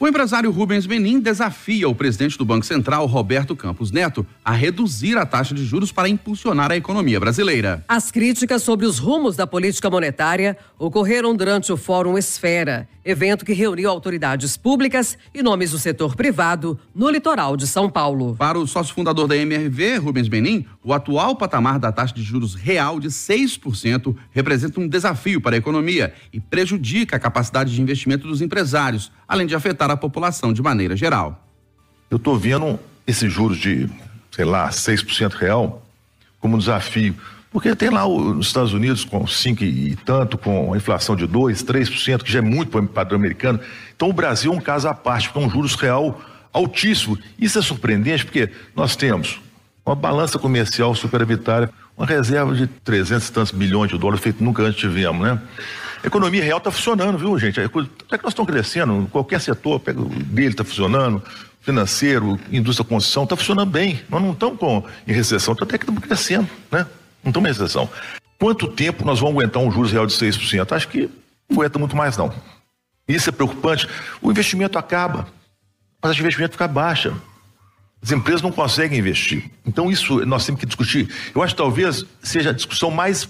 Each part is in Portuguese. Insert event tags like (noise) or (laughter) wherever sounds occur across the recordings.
O empresário Rubens Menin desafia o presidente do Banco Central, Roberto Campos Neto, a reduzir a taxa de juros para impulsionar a economia brasileira. As críticas sobre os rumos da política monetária ocorreram durante o Fórum Esfera, evento que reuniu autoridades públicas e nomes do setor privado no litoral de São Paulo. Para o sócio fundador da MRV, Rubens Menin, o atual patamar da taxa de juros real de 6% representa um desafio para a economia e prejudica a capacidade de investimento dos empresários além de afetar a população de maneira geral. Eu estou vendo esses juros de, sei lá, 6% real como um desafio. Porque tem lá nos Estados Unidos com 5 e tanto, com a inflação de 2, 3%, que já é muito para o padrão americano. Então o Brasil é um caso à parte, porque é um juros real altíssimo. Isso é surpreendente porque nós temos uma balança comercial superavitária, uma reserva de 300 e tantos bilhões de dólares, feito nunca antes tivemos, né? A economia real está funcionando, viu, gente? Até que nós estamos crescendo, qualquer setor dele está funcionando, financeiro, indústria construção, está funcionando bem. Nós não estamos com, em recessão, até que estamos crescendo, né? Não estamos em recessão. Quanto tempo nós vamos aguentar um juros real de 6%? Acho que não aguenta muito mais, não. Isso é preocupante. O investimento acaba, mas o investimento fica baixa. As empresas não conseguem investir. Então, isso nós temos que discutir. Eu acho que talvez seja a discussão mais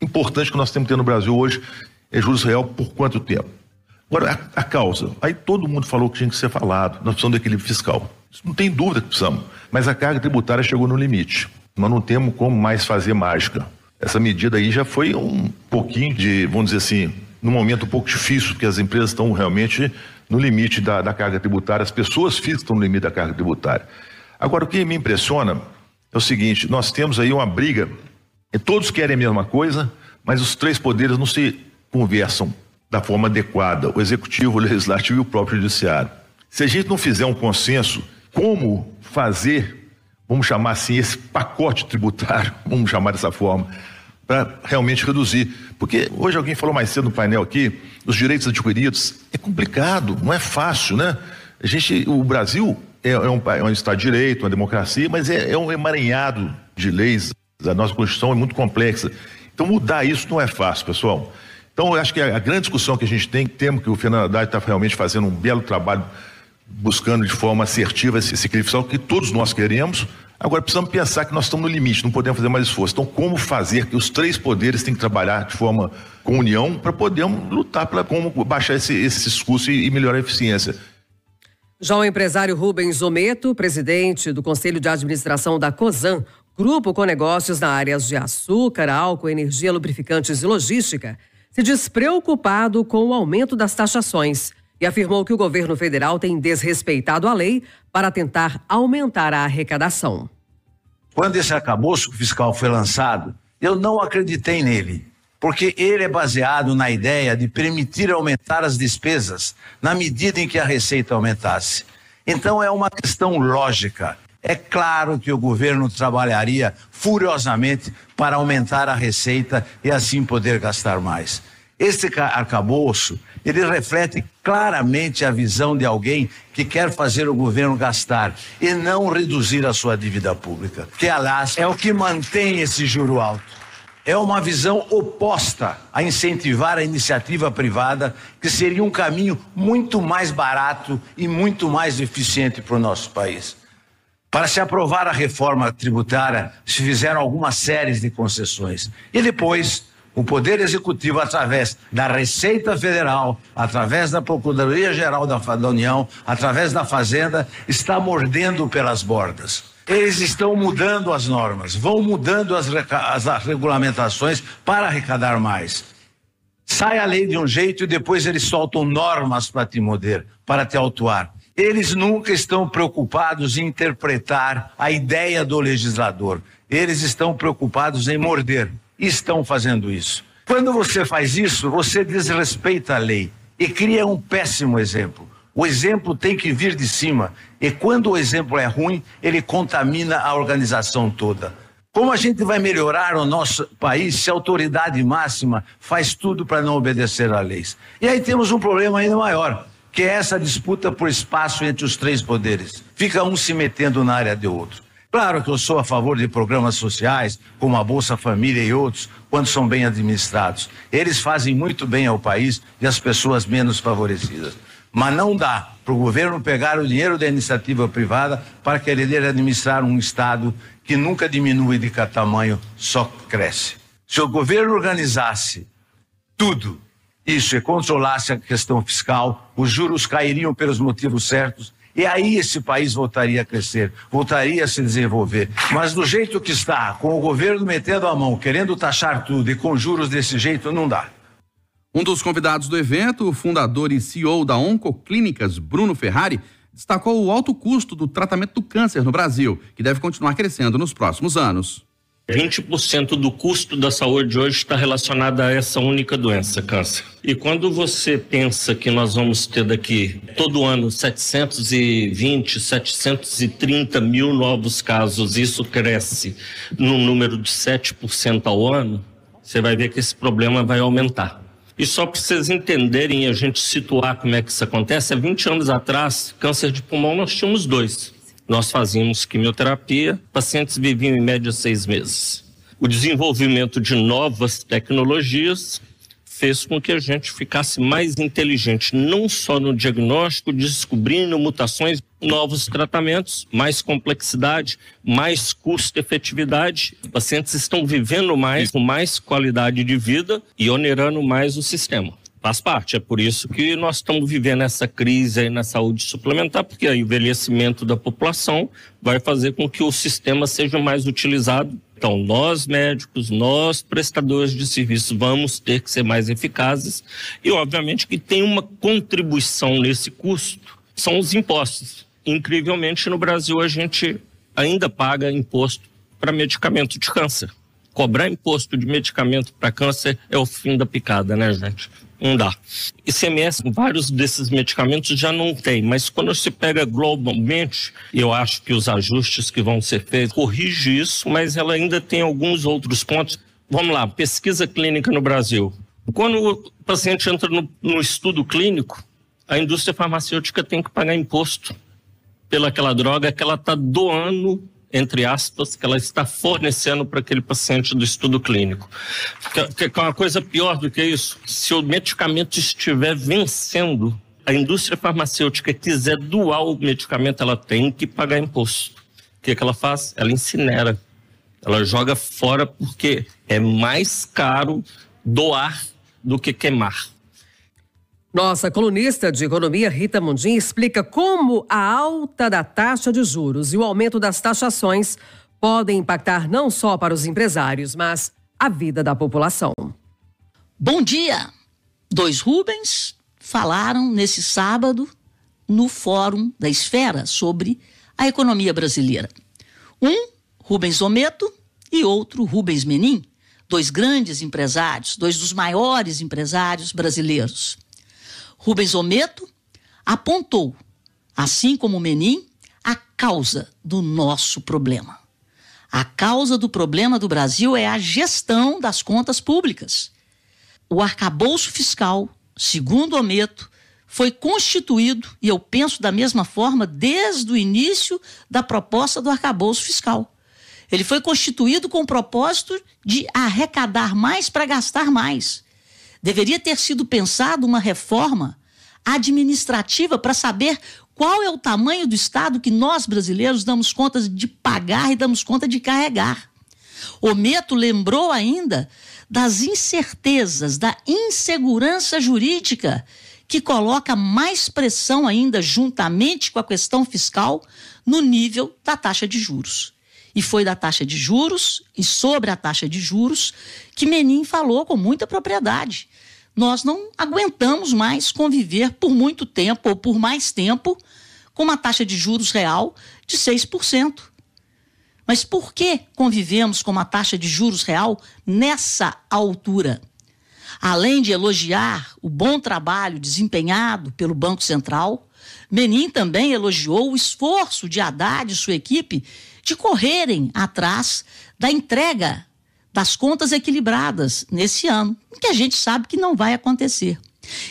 importante que nós temos que ter no Brasil hoje: é juros real por quanto tempo? Agora, a, a causa. Aí todo mundo falou que tinha que ser falado. Nós precisamos do equilíbrio fiscal. Isso não tem dúvida que precisamos. Mas a carga tributária chegou no limite. Nós não temos como mais fazer mágica. Essa medida aí já foi um pouquinho de, vamos dizer assim, num momento um pouco difícil, porque as empresas estão realmente no limite da, da carga tributária, as pessoas físicas estão no limite da carga tributária. Agora, o que me impressiona é o seguinte: nós temos aí uma briga, e todos querem a mesma coisa, mas os três poderes não se conversam da forma adequada: o executivo, o legislativo e o próprio judiciário. Se a gente não fizer um consenso, como fazer, vamos chamar assim, esse pacote tributário, (laughs) vamos chamar dessa forma, para realmente reduzir. Porque hoje alguém falou mais cedo no painel aqui, os direitos adquiridos é complicado, não é fácil, né? A gente, o Brasil é, é, um, é um, Estado de direito, uma democracia, mas é, é um emaranhado de leis. A nossa Constituição é muito complexa. Então, mudar isso não é fácil, pessoal. Então, eu acho que a grande discussão que a gente tem, temos que o Fernando Haddad está realmente fazendo um belo trabalho, buscando de forma assertiva esse, esse que todos nós queremos, Agora, precisamos pensar que nós estamos no limite, não podemos fazer mais esforço. Então, como fazer que os três poderes têm que trabalhar de forma com união para podermos lutar para como baixar esse, esse e, e melhorar a eficiência? Já o empresário Rubens Zometo, presidente do Conselho de Administração da COSAN, grupo com negócios na áreas de açúcar, álcool, energia, lubrificantes e logística, se diz preocupado com o aumento das taxações e afirmou que o governo federal tem desrespeitado a lei para tentar aumentar a arrecadação. Quando esse arcabouço fiscal foi lançado, eu não acreditei nele, porque ele é baseado na ideia de permitir aumentar as despesas na medida em que a receita aumentasse. Então é uma questão lógica. É claro que o governo trabalharia furiosamente para aumentar a receita e assim poder gastar mais. Este arcabouço, ele reflete claramente a visão de alguém que quer fazer o governo gastar e não reduzir a sua dívida pública, que, aliás, é o que mantém esse juro alto. É uma visão oposta a incentivar a iniciativa privada, que seria um caminho muito mais barato e muito mais eficiente para o nosso país. Para se aprovar a reforma tributária, se fizeram algumas séries de concessões. E depois, o Poder Executivo, através da Receita Federal, através da Procuradoria Geral da, da União, através da Fazenda, está mordendo pelas bordas. Eles estão mudando as normas, vão mudando as, as, as regulamentações para arrecadar mais. Sai a lei de um jeito e depois eles soltam normas para te morder, para te autuar. Eles nunca estão preocupados em interpretar a ideia do legislador. Eles estão preocupados em morder estão fazendo isso. Quando você faz isso, você desrespeita a lei e cria um péssimo exemplo. O exemplo tem que vir de cima. E quando o exemplo é ruim, ele contamina a organização toda. Como a gente vai melhorar o nosso país se a autoridade máxima faz tudo para não obedecer às leis? E aí temos um problema ainda maior, que é essa disputa por espaço entre os três poderes. Fica um se metendo na área de outro. Claro que eu sou a favor de programas sociais, como a Bolsa Família e outros, quando são bem administrados. Eles fazem muito bem ao país e às pessoas menos favorecidas. Mas não dá para o governo pegar o dinheiro da iniciativa privada para querer administrar um Estado que nunca diminui de tamanho, só cresce. Se o governo organizasse tudo isso e controlasse a questão fiscal, os juros cairiam pelos motivos certos e aí esse país voltaria a crescer, voltaria a se desenvolver. Mas do jeito que está, com o governo metendo a mão, querendo taxar tudo e com juros desse jeito, não dá. Um dos convidados do evento, o fundador e CEO da Oncoclínicas, Bruno Ferrari, destacou o alto custo do tratamento do câncer no Brasil, que deve continuar crescendo nos próximos anos. 20% do custo da saúde hoje está relacionado a essa única doença, câncer. E quando você pensa que nós vamos ter daqui todo ano 720, 730 mil novos casos, isso cresce num número de 7% ao ano, você vai ver que esse problema vai aumentar. E só para vocês entenderem, a gente situar como é que isso acontece, há 20 anos atrás, câncer de pulmão nós tínhamos dois. Nós fazíamos quimioterapia, pacientes viviam em média seis meses. O desenvolvimento de novas tecnologias fez com que a gente ficasse mais inteligente, não só no diagnóstico, descobrindo mutações, novos tratamentos, mais complexidade, mais custo-efetividade. Pacientes estão vivendo mais, com mais qualidade de vida e onerando mais o sistema. Faz parte, é por isso que nós estamos vivendo essa crise aí na saúde suplementar, porque o envelhecimento da população vai fazer com que o sistema seja mais utilizado. Então, nós médicos, nós prestadores de serviço, vamos ter que ser mais eficazes. E, obviamente, que tem uma contribuição nesse custo, são os impostos. Incrivelmente, no Brasil, a gente ainda paga imposto para medicamento de câncer. Cobrar imposto de medicamento para câncer é o fim da picada, né, gente? Não dá. ICMS, vários desses medicamentos já não tem, mas quando se pega globalmente, eu acho que os ajustes que vão ser feitos corrige isso, mas ela ainda tem alguns outros pontos. Vamos lá, pesquisa clínica no Brasil. Quando o paciente entra no, no estudo clínico, a indústria farmacêutica tem que pagar imposto pelaquela droga que ela está doando entre aspas, que ela está fornecendo para aquele paciente do estudo clínico. Que, que é uma coisa pior do que isso, se o medicamento estiver vencendo, a indústria farmacêutica quiser doar o medicamento, ela tem que pagar imposto. O que, que ela faz? Ela incinera. Ela joga fora porque é mais caro doar do que queimar. Nossa colunista de economia, Rita Mundim, explica como a alta da taxa de juros e o aumento das taxações podem impactar não só para os empresários, mas a vida da população. Bom dia! Dois Rubens falaram nesse sábado no Fórum da Esfera sobre a economia brasileira. Um, Rubens Ometo, e outro, Rubens Menin, dois grandes empresários, dois dos maiores empresários brasileiros. Rubens Ometo apontou, assim como Menin, a causa do nosso problema. A causa do problema do Brasil é a gestão das contas públicas. O arcabouço fiscal, segundo Ometo, foi constituído, e eu penso da mesma forma, desde o início da proposta do arcabouço fiscal. Ele foi constituído com o propósito de arrecadar mais para gastar mais. Deveria ter sido pensado uma reforma administrativa para saber qual é o tamanho do Estado que nós brasileiros damos conta de pagar e damos conta de carregar. Ometo lembrou ainda das incertezas, da insegurança jurídica que coloca mais pressão ainda, juntamente com a questão fiscal, no nível da taxa de juros e foi da taxa de juros e sobre a taxa de juros que Menin falou com muita propriedade. Nós não aguentamos mais conviver por muito tempo ou por mais tempo com uma taxa de juros real de 6%. Mas por que convivemos com uma taxa de juros real nessa altura? Além de elogiar o bom trabalho desempenhado pelo Banco Central, Menin também elogiou o esforço de Haddad e sua equipe de correrem atrás da entrega das contas equilibradas nesse ano, que a gente sabe que não vai acontecer.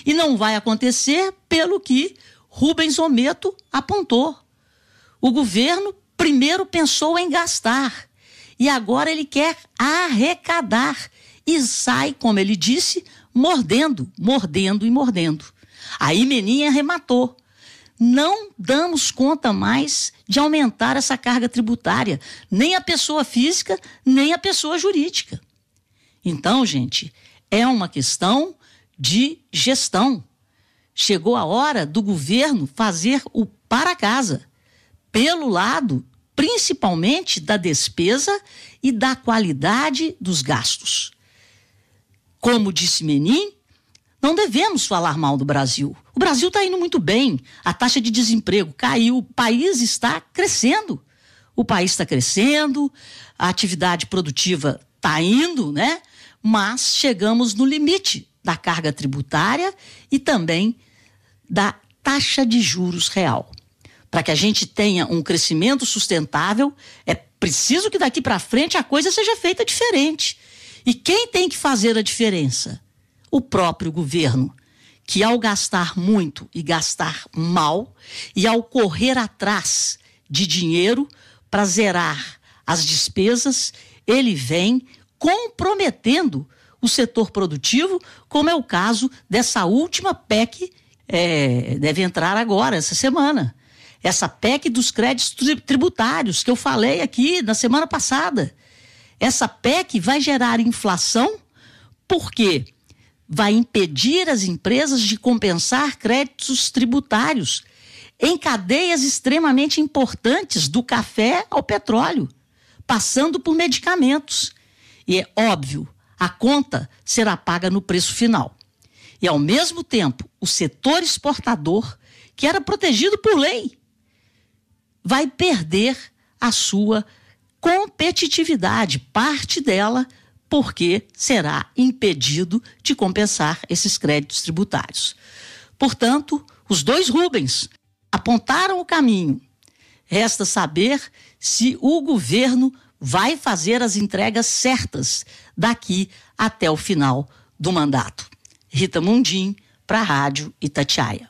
E não vai acontecer pelo que Rubens Ometo apontou. O governo primeiro pensou em gastar e agora ele quer arrecadar e sai, como ele disse, mordendo, mordendo e mordendo. Aí Menin arrematou não damos conta mais de aumentar essa carga tributária, nem a pessoa física, nem a pessoa jurídica. Então, gente, é uma questão de gestão. Chegou a hora do governo fazer o para casa, pelo lado principalmente da despesa e da qualidade dos gastos. Como disse Menin, não devemos falar mal do Brasil. O Brasil está indo muito bem. A taxa de desemprego caiu. O país está crescendo. O país está crescendo. A atividade produtiva está indo, né? Mas chegamos no limite da carga tributária e também da taxa de juros real. Para que a gente tenha um crescimento sustentável, é preciso que daqui para frente a coisa seja feita diferente. E quem tem que fazer a diferença? o próprio governo, que ao gastar muito e gastar mal, e ao correr atrás de dinheiro para zerar as despesas, ele vem comprometendo o setor produtivo, como é o caso dessa última PEC, é, deve entrar agora, essa semana. Essa PEC dos créditos tributários, que eu falei aqui na semana passada. Essa PEC vai gerar inflação, Por porque vai impedir as empresas de compensar créditos tributários em cadeias extremamente importantes, do café ao petróleo, passando por medicamentos. E é óbvio, a conta será paga no preço final. E, ao mesmo tempo, o setor exportador, que era protegido por lei, vai perder a sua competitividade, parte dela porque será impedido de compensar esses créditos tributários. Portanto, os dois Rubens apontaram o caminho. Resta saber se o governo vai fazer as entregas certas daqui até o final do mandato. Rita Mundim, para a Rádio Itatiaia.